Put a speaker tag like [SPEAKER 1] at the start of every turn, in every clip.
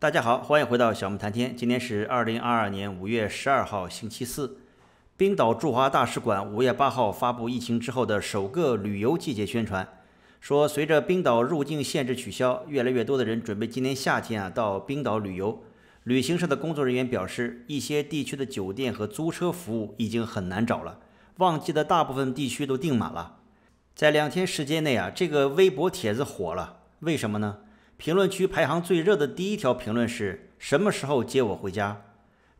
[SPEAKER 1] 大家好，欢迎回到小木谈天。今天是二零二二年五月十二号，星期四。冰岛驻华大使馆五月八号发布疫情之后的首个旅游季节宣传，说随着冰岛入境限制取消，越来越多的人准备今年夏天啊到冰岛旅游。旅行社的工作人员表示，一些地区的酒店和租车服务已经很难找了，旺季的大部分地区都订满了。在两天时间内啊，这个微博帖子火了，为什么呢？评论区排行最热的第一条评论是什么时候接我回家？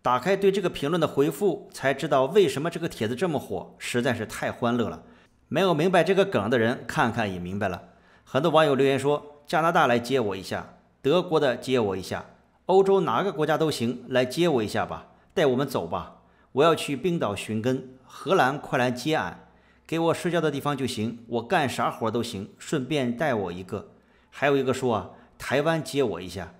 [SPEAKER 1] 打开对这个评论的回复，才知道为什么这个帖子这么火，实在是太欢乐了。没有明白这个梗的人看看也明白了。很多网友留言说：“加拿大来接我一下，德国的接我一下，欧洲哪个国家都行，来接我一下吧，带我们走吧，我要去冰岛寻根，荷兰快来接俺，给我睡觉的地方就行，我干啥活都行，顺便带我一个。”还有一个说啊。台湾接我一下，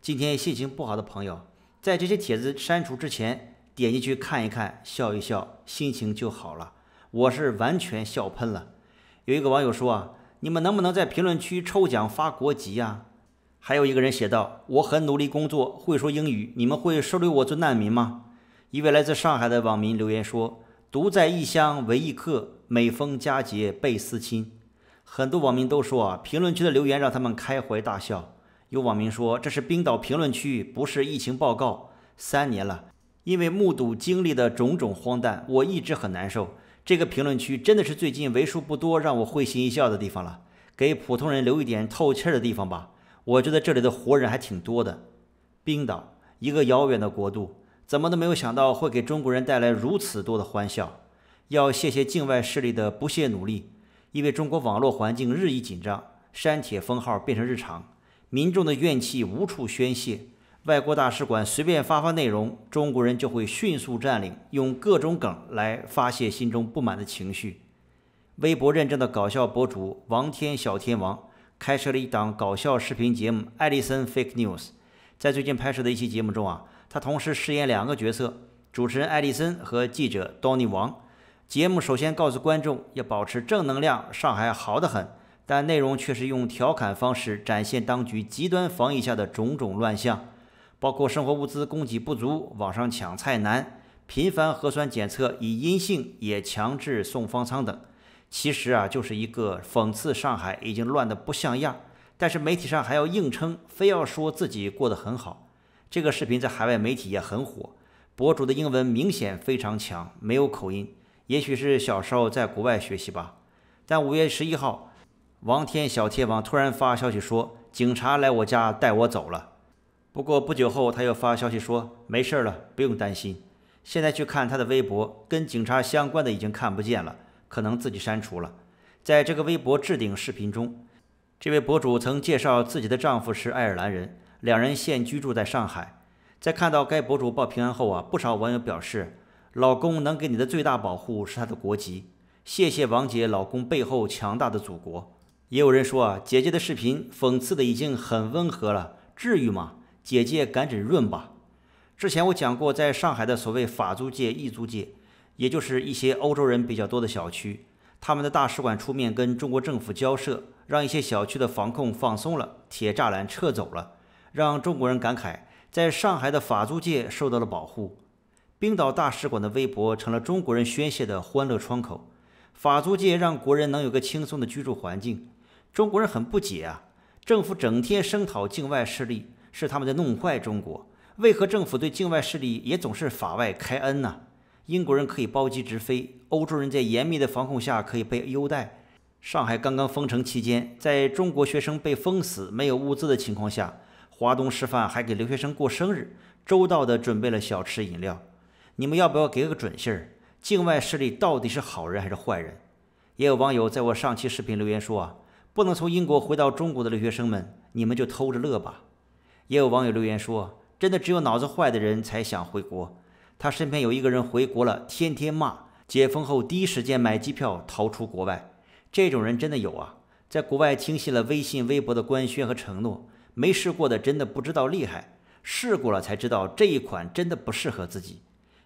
[SPEAKER 1] 今天心情不好的朋友，在这些帖子删除之前，点进去看一看，笑一笑，心情就好了。我是完全笑喷了。有一个网友说啊，你们能不能在评论区抽奖发国籍呀？还有一个人写道，我很努力工作，会说英语，你们会收留我做难民吗？一位来自上海的网民留言说，独在异乡为异客，每逢佳节倍思亲。很多网民都说啊，评论区的留言让他们开怀大笑。有网民说：“这是冰岛评论区，不是疫情报告。三年了，因为目睹经历的种种荒诞，我一直很难受。这个评论区真的是最近为数不多让我会心一笑的地方了。给普通人留一点透气儿的地方吧。我觉得这里的活人还挺多的。冰岛，一个遥远的国度，怎么都没有想到会给中国人带来如此多的欢笑。要谢谢境外势力的不懈努力，因为中国网络环境日益紧张，删帖封号变成日常。”民众的怨气无处宣泄，外国大使馆随便发发内容，中国人就会迅速占领，用各种梗来发泄心中不满的情绪。微博认证的搞笑博主王天小天王开设了一档搞笑视频节目《艾丽森 Fake News》。在最近拍摄的一期节目中啊，他同时饰演两个角色：主持人艾丽森和记者 Donny 王。节目首先告诉观众要保持正能量，上海好得很。但内容却是用调侃方式展现当局极端防疫下的种种乱象，包括生活物资供给不足、网上抢菜难、频繁核酸检测以阴性也强制送方舱等。其实啊，就是一个讽刺：上海已经乱得不像样，但是媒体上还要硬撑，非要说自己过得很好。这个视频在海外媒体也很火，博主的英文明显非常强，没有口音，也许是小时候在国外学习吧。但五月十一号。王天小天王突然发消息说：“警察来我家带我走了。”不过不久后，他又发消息说：“没事了，不用担心。”现在去看他的微博，跟警察相关的已经看不见了，可能自己删除了。在这个微博置顶视频中，这位博主曾介绍自己的丈夫是爱尔兰人，两人现居住在上海。在看到该博主报平安后啊，不少网友表示：“老公能给你的最大保护是他的国籍。”谢谢王姐，老公背后强大的祖国。也有人说啊，姐姐的视频讽刺的已经很温和了，至于吗？姐姐赶紧润吧？之前我讲过，在上海的所谓法租界、异租界，也就是一些欧洲人比较多的小区，他们的大使馆出面跟中国政府交涉，让一些小区的防控放松了，铁栅栏撤走了，让中国人感慨，在上海的法租界受到了保护。冰岛大使馆的微博成了中国人宣泄的欢乐窗口，法租界让国人能有个轻松的居住环境。中国人很不解啊，政府整天声讨境外势力，是他们在弄坏中国，为何政府对境外势力也总是法外开恩呢？英国人可以包机直飞，欧洲人在严密的防控下可以被优待。上海刚刚封城期间，在中国学生被封死、没有物资的情况下，华东师范还给留学生过生日，周到的准备了小吃饮料。你们要不要给个准信儿？境外势力到底是好人还是坏人？也有网友在我上期视频留言说啊。不能从英国回到中国的留学生们，你们就偷着乐吧。也有网友留言说：“真的只有脑子坏的人才想回国。”他身边有一个人回国了，天天骂。解封后第一时间买机票逃出国外，这种人真的有啊！在国外听信了微信、微博的官宣和承诺，没试过的真的不知道厉害，试过了才知道这一款真的不适合自己。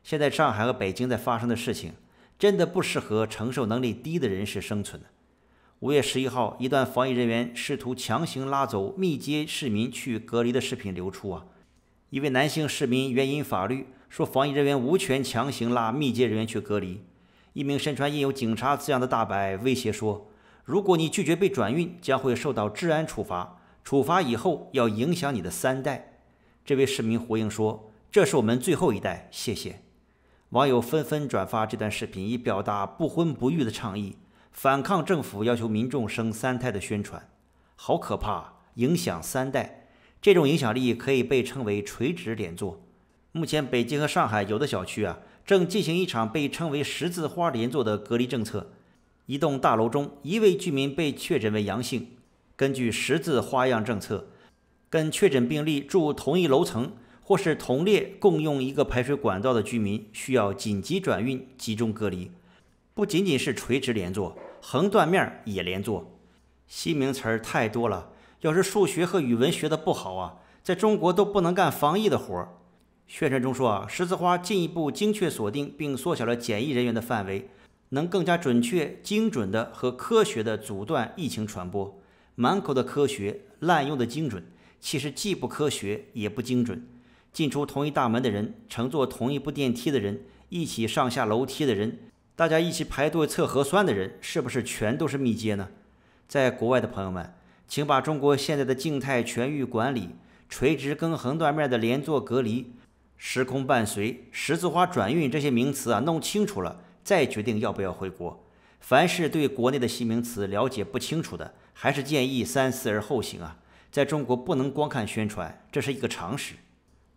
[SPEAKER 1] 现在上海和北京在发生的事情，真的不适合承受能力低的人士生存。五月十一号，一段防疫人员试图强行拉走密接市民去隔离的视频流出啊！一位男性市民援引法律说，防疫人员无权强行拉密接人员去隔离。一名身穿印有“警察”字样的大白威胁说：“如果你拒绝被转运，将会受到治安处罚，处罚以后要影响你的三代。”这位市民回应说：“这是我们最后一代，谢谢。”网友纷纷转发这段视频，以表达“不婚不育”的倡议。反抗政府要求民众生三胎的宣传，好可怕！影响三代，这种影响力可以被称为垂直连坐。目前，北京和上海有的小区啊，正进行一场被称为十字花连坐的隔离政策。一栋大楼中一位居民被确诊为阳性，根据十字花样政策，跟确诊病例住同一楼层或是同列共用一个排水管道的居民需要紧急转运集中隔离。不仅仅是垂直连坐，横断面也连坐。新名词儿太多了，要是数学和语文学的不好啊，在中国都不能干防疫的活儿。宣传中说啊，十字花进一步精确锁定并缩小了检疫人员的范围，能更加准确、精准的和科学的阻断疫情传播。满口的科学，滥用的精准，其实既不科学也不精准。进出同一大门的人，乘坐同一部电梯的人，一起上下楼梯的人。大家一起排队测核酸的人，是不是全都是密接呢？在国外的朋友们，请把中国现在的静态全域管理、垂直跟横断面的连坐隔离、时空伴随、十字花转运这些名词啊弄清楚了，再决定要不要回国。凡是对国内的新名词了解不清楚的，还是建议三思而后行啊！在中国不能光看宣传，这是一个常识。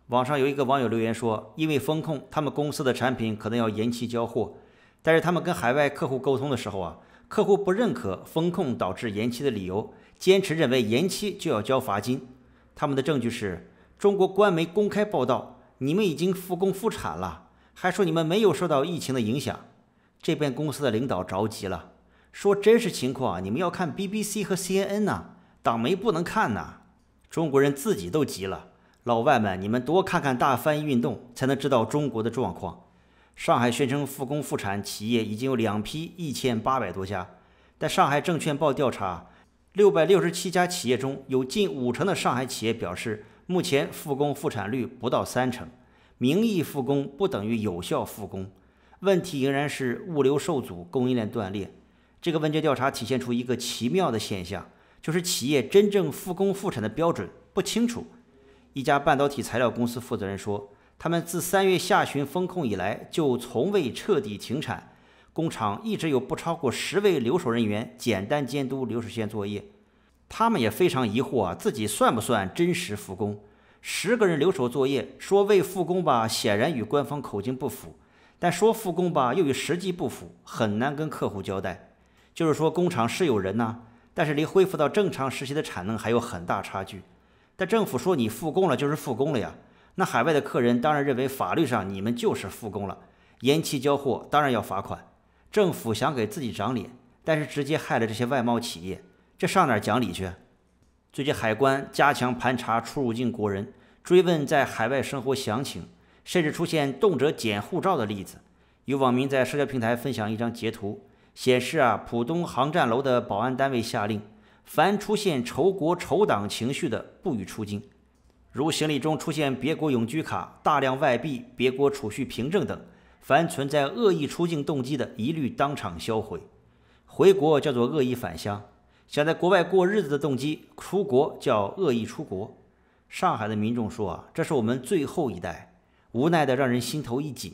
[SPEAKER 1] 网上有一个网友留言说，因为风控，他们公司的产品可能要延期交货。但是他们跟海外客户沟通的时候啊，客户不认可风控导致延期的理由，坚持认为延期就要交罚金。他们的证据是中国官媒公开报道，你们已经复工复产了，还说你们没有受到疫情的影响。这边公司的领导着急了，说真实情况你们要看 BBC 和 CNN 呢，党媒不能看呢。中国人自己都急了，老外们你们多看看大翻译运动，才能知道中国的状况。上海宣称复工复产企业已经有两批一千八百多家，但上海证券报调查，六百六十七家企业中有近五成的上海企业表示，目前复工复产率不到三成，名义复工不等于有效复工，问题仍然是物流受阻，供应链断裂。这个问卷调查体现出一个奇妙的现象，就是企业真正复工复产的标准不清楚。一家半导体材料公司负责人说。他们自三月下旬封控以来，就从未彻底停产，工厂一直有不超过十位留守人员简单监督流水线作业。他们也非常疑惑啊，自己算不算真实复工？十个人留守作业，说未复工吧，显然与官方口径不符；但说复工吧，又与实际不符，很难跟客户交代。就是说，工厂是有人呐，但是离恢复到正常时期的产能还有很大差距。但政府说你复工了，就是复工了呀。那海外的客人当然认为法律上你们就是复工了，延期交货当然要罚款。政府想给自己长脸，但是直接害了这些外贸企业，这上哪儿讲理去？最近海关加强盘查出入境国人，追问在海外生活详情，甚至出现动辄检护照的例子。有网民在社交平台分享一张截图，显示啊，浦东航站楼的保安单位下令，凡出现仇国仇党情绪的不予出境。如行李中出现别国永居卡、大量外币、别国储蓄凭证等，凡存在恶意出境动机的，一律当场销毁。回国叫做恶意返乡，想在国外过日子的动机，出国叫恶意出国。上海的民众说啊，这是我们最后一代，无奈的让人心头一紧。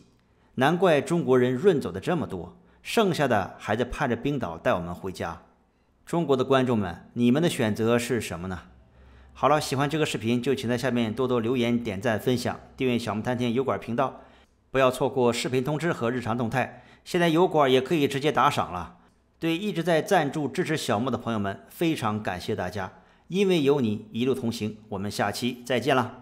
[SPEAKER 1] 难怪中国人润走的这么多，剩下的还在盼着冰岛带我们回家。中国的观众们，你们的选择是什么呢？好了，喜欢这个视频就请在下面多多留言、点赞、分享、订阅小木丹天油管频道，不要错过视频通知和日常动态。现在油管也可以直接打赏了。对一直在赞助支持小木的朋友们，非常感谢大家，因为有你一路同行。我们下期再见了。